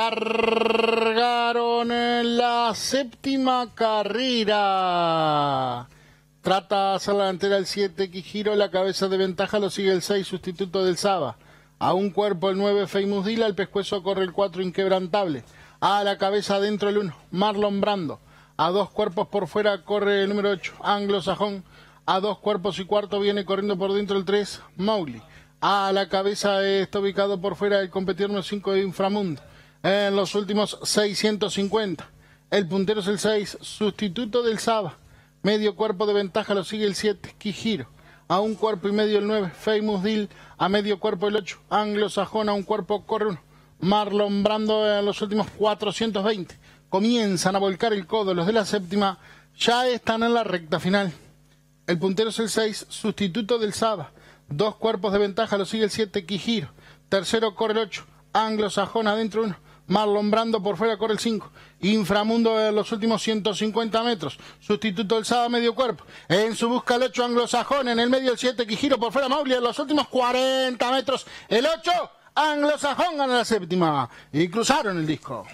Cargaron en la séptima carrera. Trata a hacer la delantera el 7, Quijiro, la cabeza de ventaja lo sigue el 6, sustituto del Saba. A un cuerpo el 9, Famous Dila, el pescuezo corre el 4, inquebrantable. A la cabeza dentro el 1, Marlon Brando. A dos cuerpos por fuera corre el número 8, Anglosajón. A dos cuerpos y cuarto viene corriendo por dentro el 3, Mowgli. A la cabeza está ubicado por fuera el competidor número 5 de Inframundo en los últimos 650. El puntero es el 6, sustituto del Saba. Medio cuerpo de ventaja lo sigue el 7, Kijiro. A un cuerpo y medio el 9, Famous Deal. A medio cuerpo el 8, Anglosajón. A un cuerpo corre uno. Marlon Brando en los últimos 420. Comienzan a volcar el codo. Los de la séptima ya están en la recta final. El puntero es el 6, sustituto del Saba. Dos cuerpos de ventaja lo sigue el 7, Kijiro. Tercero corre el 8, Anglosajón adentro 1 Marlon Brando por fuera corre el 5. Inframundo de los últimos 150 metros. Sustituto el sábado medio cuerpo. En su busca el 8 anglosajón. En el medio el 7 giro por fuera Mauli. En los últimos 40 metros. El 8 anglosajón gana la séptima. Y cruzaron el disco.